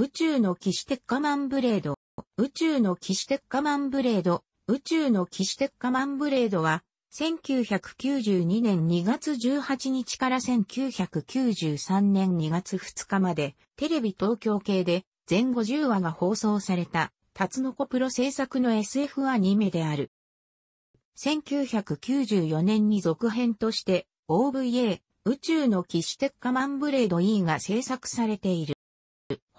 宇宙の騎士テッカマンブレード、宇宙の騎士テッカマンブレード、宇宙の騎士テッカマンブレードは、1992年2月18日から1993年2月2日まで、テレビ東京系で全50話が放送された、タツノコプロ制作の SF アニメである。1994年に続編として、OVA、宇宙の騎士テッカマンブレード E が制作されている。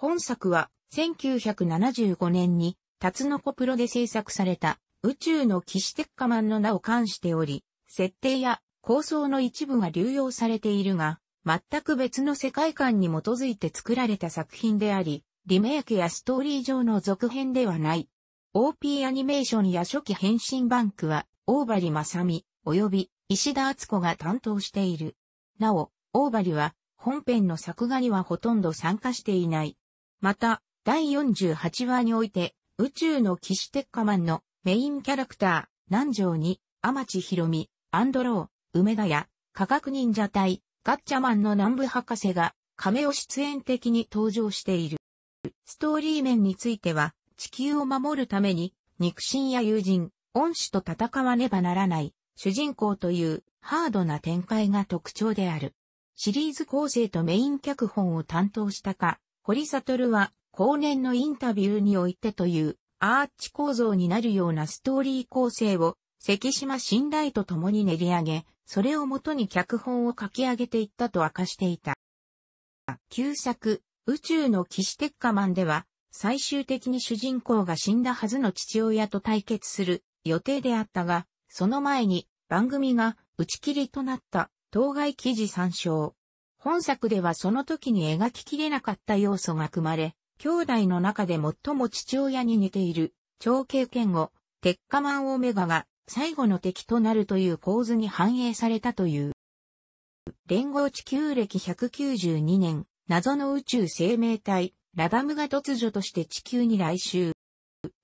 本作は1975年にタツノコプロで制作された宇宙の騎士テッカマンの名を冠しており、設定や構想の一部が流用されているが、全く別の世界観に基づいて作られた作品であり、リメイクやストーリー上の続編ではない。OP アニメーションや初期変身バンクは、大張正美、及び石田敦子が担当している。なお、大張は、本編の作画にはほとんど参加していない。また、第48話において、宇宙の騎士テッカマンのメインキャラクター、南條に、天地博美、アンドロー、梅田屋、科学忍者隊、ガッチャマンの南部博士が、亀を出演的に登場している。ストーリー面については、地球を守るために、肉親や友人、恩師と戦わねばならない、主人公というハードな展開が特徴である。シリーズ構成とメイン脚本を担当したか、堀悟は後年のインタビューにおいてというアーチ構造になるようなストーリー構成を関島信頼と共に練り上げ、それをもとに脚本を書き上げていったと明かしていた。旧作、宇宙の騎士テッカマンでは、最終的に主人公が死んだはずの父親と対決する予定であったが、その前に番組が打ち切りとなった当該記事参照。本作ではその時に描ききれなかった要素が組まれ、兄弟の中で最も父親に似ている、長経験後、鉄火マンオメガが最後の敵となるという構図に反映されたという。連合地球歴192年、謎の宇宙生命体、ラダムが突如として地球に来襲。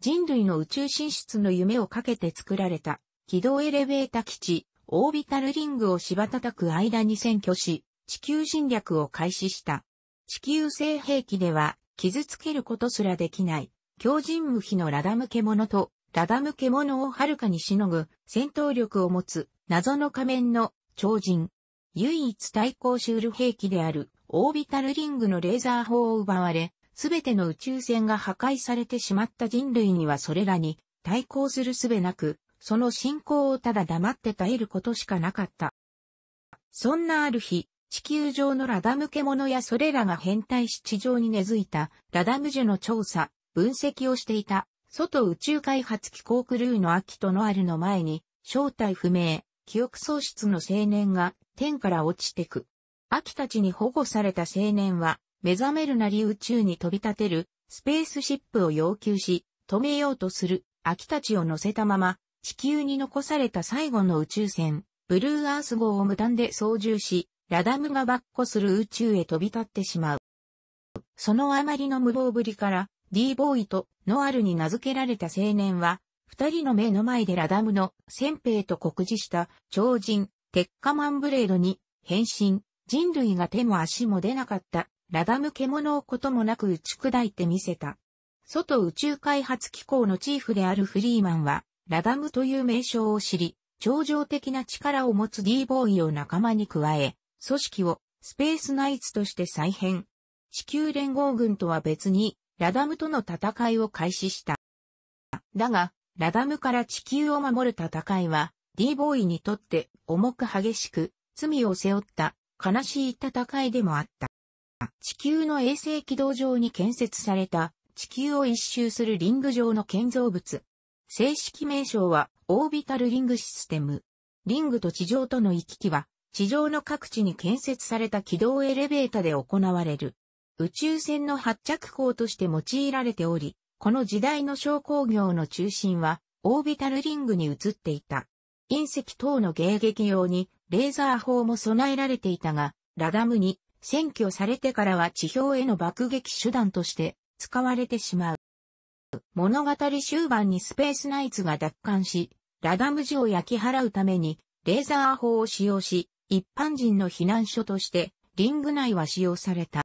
人類の宇宙進出の夢をかけて作られた、軌道エレベータ基地、オービタルリングを芝叩く間に占拠し、地球侵略を開始した。地球製兵器では傷つけることすらできない強人無比のラダム獣とラダム獣をはるかにしのぐ戦闘力を持つ謎の仮面の超人。唯一対抗シュール兵器であるオービタルリングのレーザー砲を奪われ、すべての宇宙船が破壊されてしまった人類にはそれらに対抗するすべなく、その進行をただ黙って耐えることしかなかった。そんなある日、地球上のラダム獣やそれらが変態し地上に根付いたラダム樹の調査、分析をしていた、外宇宙開発機構クルーの秋とノアルの前に、正体不明、記憶喪失の青年が天から落ちてく。秋たちに保護された青年は、目覚めるなり宇宙に飛び立てるスペースシップを要求し、止めようとする秋たちを乗せたまま、地球に残された最後の宇宙船、ブルーアース号を無断で操縦し、ラダムが跋扈する宇宙へ飛び立ってしまう。そのあまりの無謀ぶりから、D ボーイとノアルに名付けられた青年は、二人の目の前でラダムの先兵と酷似した超人、鉄火マンブレードに変身、人類が手も足も出なかった、ラダム獣をこともなく打ち砕いてみせた。外宇宙開発機構のチーフであるフリーマンは、ラダムという名称を知り、超常的な力を持つ D ボーイを仲間に加え、組織をスペースナイツとして再編。地球連合軍とは別に、ラダムとの戦いを開始した。だが、ラダムから地球を守る戦いは、D ボーイにとって重く激しく、罪を背負った悲しい戦いでもあった。地球の衛星軌道上に建設された地球を一周するリング上の建造物。正式名称はオービタルリングシステム。リングと地上との行き来は地上の各地に建設された軌道エレベータで行われる。宇宙船の発着口として用いられており、この時代の商工業の中心は、オービタルリングに移っていた。隕石等の迎撃用に、レーザー砲も備えられていたが、ラダムに占拠されてからは地表への爆撃手段として使われてしまう。物語終盤にスペースナイツが奪還し、ラダム寺を焼き払うためにレーザー砲を使用し、一般人の避難所としてリング内は使用された。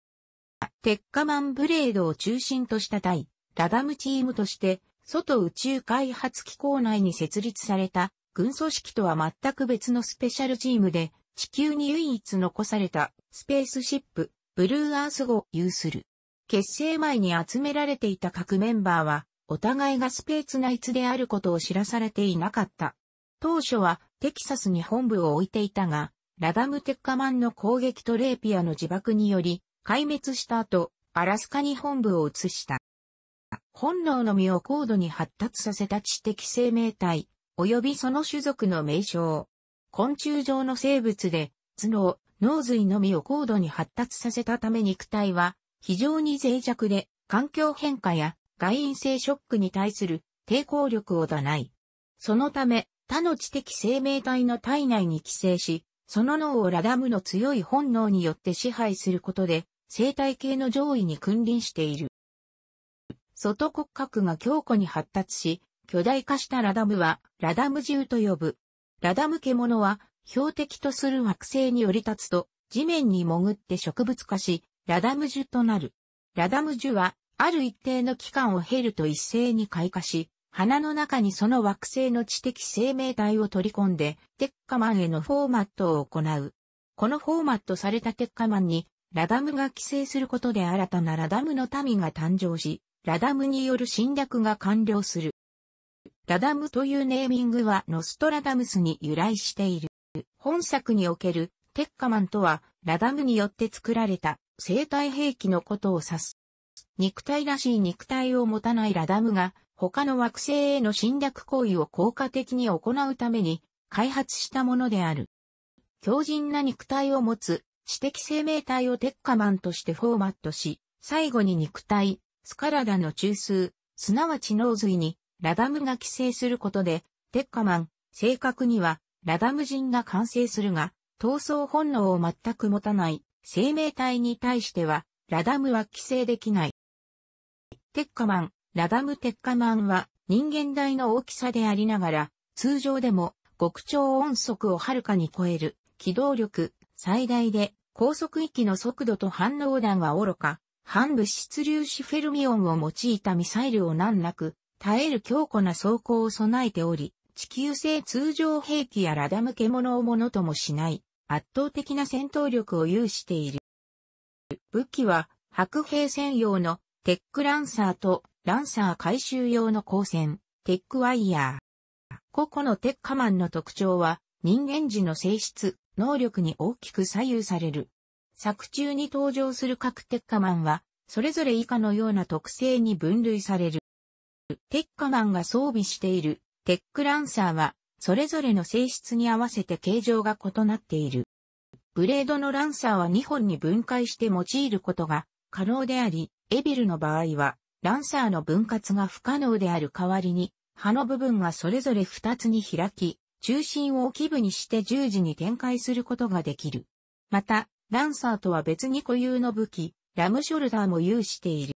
鉄火マンブレードを中心とした対ラダムチームとして外宇宙開発機構内に設立された軍組織とは全く別のスペシャルチームで地球に唯一残されたスペースシップブルーアース号を有する。結成前に集められていた各メンバーはお互いがスペースナイツであることを知らされていなかった。当初はテキサスに本部を置いていたが、ラダム・テッカマンの攻撃とレーピアの自爆により、壊滅した後、アラスカに本部を移した。本能の実を高度に発達させた知的生命体、及びその種族の名称。昆虫上の生物で、頭脳、脳髄のみを高度に発達させたため肉体は、非常に脆弱で、環境変化や外因性ショックに対する抵抗力をだない。そのため、他の知的生命体の体内に寄生し、その脳をラダムの強い本能によって支配することで、生態系の上位に君臨している。外骨格が強固に発達し、巨大化したラダムは、ラダム獣と呼ぶ。ラダム獣は、標的とする惑星に降り立つと、地面に潜って植物化し、ラダム樹となる。ラダム樹は、ある一定の期間を経ると一斉に開花し、花の中にその惑星の知的生命体を取り込んで、テッカマンへのフォーマットを行う。このフォーマットされたテッカマンに、ラダムが寄生することで新たなラダムの民が誕生し、ラダムによる侵略が完了する。ラダムというネーミングはノストラダムスに由来している。本作におけるテッカマンとは、ラダムによって作られた生体兵器のことを指す。肉体らしい肉体を持たないラダムが他の惑星への侵略行為を効果的に行うために開発したものである。強靭な肉体を持つ知的生命体をテッカマンとしてフォーマットし、最後に肉体、スカラダの中枢、すなわち脳髄にラダムが寄生することで、テッカマン、正確にはラダム人が完成するが、闘争本能を全く持たない生命体に対しては、ラダムは寄生できない。テッカマン、ラダム・テッカマンは人間大の大きさでありながら、通常でも極超音速をはるかに超える機動力、最大で高速域の速度と反応弾は愚か、反物質粒子フェルミオンを用いたミサイルを難なく、耐える強固な装甲を備えており、地球製通常兵器やラダム獣をものともしない圧倒的な戦闘力を有している。武器は白兵専用のテックランサーとランサー回収用の光線、テックワイヤー。個々のテッカマンの特徴は、人間時の性質、能力に大きく左右される。作中に登場する各テッカマンは、それぞれ以下のような特性に分類される。テッカマンが装備しているテックランサーは、それぞれの性質に合わせて形状が異なっている。ブレードのランサーは2本に分解して用いることが可能であり、エビルの場合はランサーの分割が不可能である代わりに、刃の部分がそれぞれ2つに開き、中心を基部にして十字に展開することができる。また、ランサーとは別に固有の武器、ラムショルダーも有している。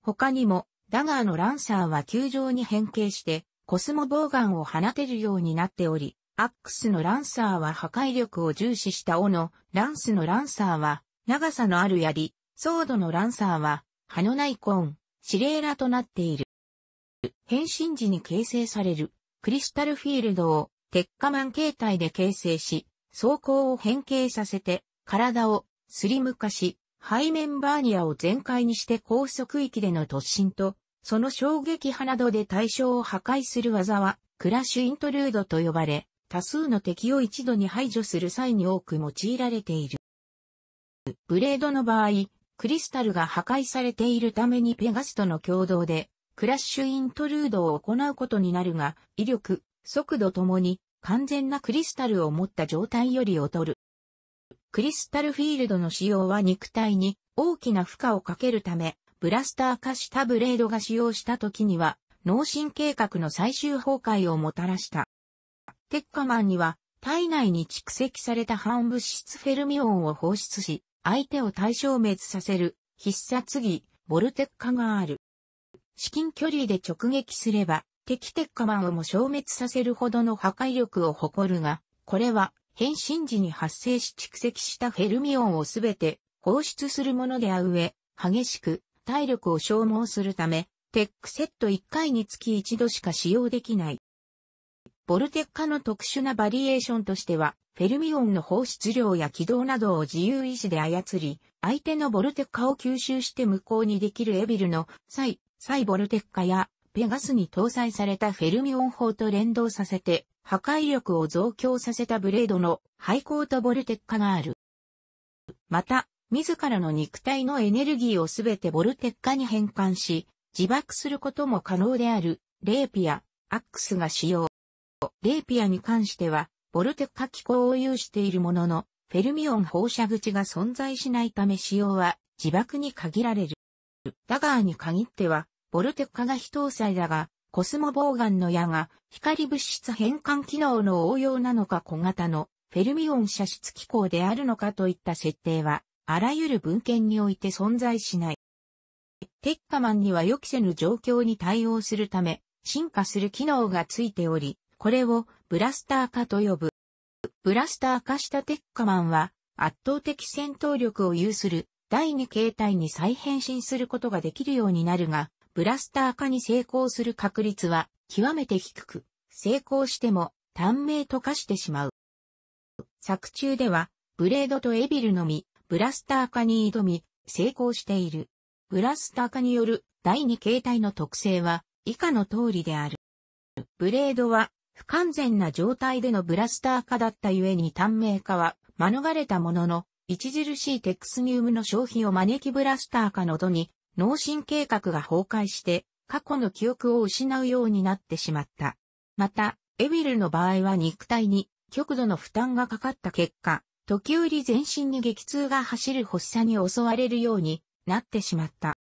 他にも、ダガーのランサーは球状に変形して、コスモボーガンを放てるようになっており、アックスのランサーは破壊力を重視した斧、ランスのランサーは、長さのある槍、ソードのランサーは、葉のないコーン、シレーラとなっている。変身時に形成されるクリスタルフィールドを鉄火マン形態で形成し、走行を変形させて体をスリム化し、背面バーニアを全開にして高速域での突進と、その衝撃波などで対象を破壊する技は、クラッシュイントルードと呼ばれ、多数の敵を一度に排除する際に多く用いられている。ブレードの場合、クリスタルが破壊されているためにペガスとの共同で、クラッシュイントルードを行うことになるが、威力、速度ともに、完全なクリスタルを持った状態より劣る。クリスタルフィールドの使用は肉体に大きな負荷をかけるため、ブラスター化したブレードが使用した時には、脳神経核の最終崩壊をもたらした。テッカマンには、体内に蓄積された反物質フェルミオンを放出し、相手を対消滅させる必殺技、ボルテッカがある。至近距離で直撃すれば、敵テッカマンをも消滅させるほどの破壊力を誇るが、これは変身時に発生し蓄積したフェルミオンをすべて放出するものであう上、激しく体力を消耗するため、テックセット1回につき1度しか使用できない。ボルテッカの特殊なバリエーションとしては、フェルミオンの放出量や軌道などを自由意志で操り、相手のボルテッカを吸収して無効にできるエビルのサイ、サイボルテッカやペガスに搭載されたフェルミオン砲と連動させて、破壊力を増強させたブレードの廃鋼とボルテッカがある。また、自らの肉体のエネルギーをすべてボルテッカに変換し、自爆することも可能である、レーピア、アックスが使用。レーピアに関しては、ボルテッカ機構を有しているものの、フェルミオン放射口が存在しないため使用は自爆に限られる。ダガーに限っては、ボルテッカが非搭載だが、コスモボーガンの矢が光物質変換機能の応用なのか小型のフェルミオン射出機構であるのかといった設定は、あらゆる文献において存在しない。テッカマンには予期せぬ状況に対応するため、進化する機能がついており、これをブラスター化と呼ぶ。ブラスター化したテッカマンは圧倒的戦闘力を有する第二形態に再変身することができるようになるが、ブラスター化に成功する確率は極めて低く、成功しても短命と化してしまう。作中では、ブレードとエビルのみ、ブラスター化に挑み、成功している。ブラスター化による第二形態の特性は以下の通りである。ブレードは不完全な状態でのブラスター化だったゆえに短命化は免れたものの、著しいテクスニウムの消費を招きブラスター化の度に脳神経核が崩壊して過去の記憶を失うようになってしまった。また、エビルの場合は肉体に極度の負担がかかった結果、時折全身に激痛が走る発作に襲われるようになってしまった。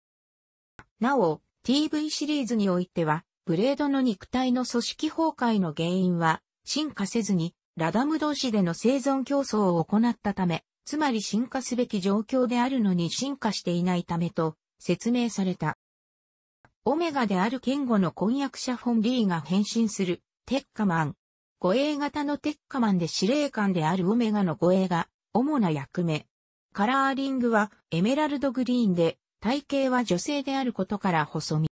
なお、TV シリーズにおいては、ブレードの肉体の組織崩壊の原因は、進化せずに、ラダム同士での生存競争を行ったため、つまり進化すべき状況であるのに進化していないためと説明された。オメガである言語の婚約者フォン・リーが変身するテッカマン。護衛型のテッカマンで司令官であるオメガの護衛が主な役目。カラーリングはエメラルドグリーンで体型は女性であることから細身。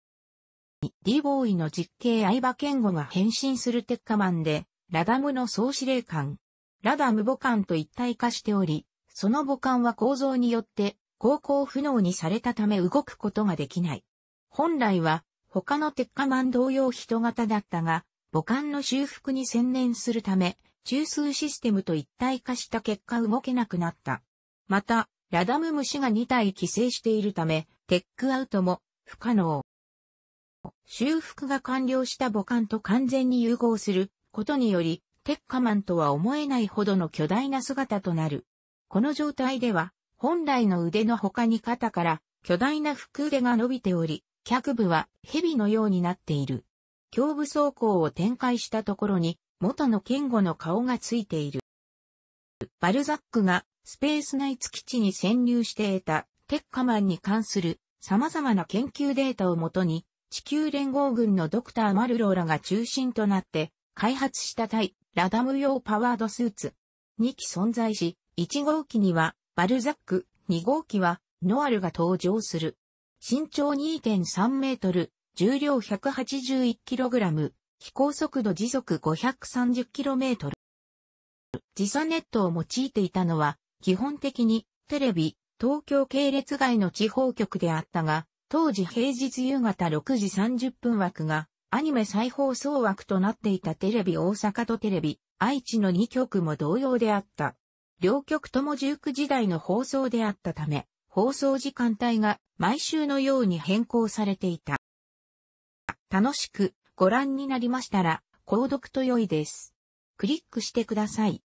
D ボーイの実刑相葉健吾が変身する鉄火マンで、ラダムの総司令官、ラダム母艦と一体化しており、その母艦は構造によって航行不能にされたため動くことができない。本来は他の鉄火マン同様人型だったが、母艦の修復に専念するため、中枢システムと一体化した結果動けなくなった。また、ラダム虫が2体寄生しているため、テックアウトも不可能。修復が完了した母艦と完全に融合することにより、テッカマンとは思えないほどの巨大な姿となる。この状態では、本来の腕の他に肩から巨大な副腕が伸びており、脚部は蛇のようになっている。胸部走行を展開したところに、元の剣吾の顔がついている。バルザックがスペースナイツ基地に潜入して得たテッカマンに関する様々な研究データをもとに地球連合軍のドクター・マルローラが中心となって、開発した対ラダム用パワードスーツ。2機存在し、1号機にはバルザック、2号機はノアルが登場する。身長2.3メートル、重量 181kg、飛行速度時速 530km。時差ネットを用いていたのは、基本的にテレビ、東京系列外の地方局であったが、当時平日夕方6時30分枠が、アニメ再放送枠となっていたテレビ大阪とテレビ、愛知の2局も同様であった。両局とも19時台の放送であったため、放送時間帯が毎週のように変更されていた。楽しくご覧になりましたら、購読と良いです。クリックしてください。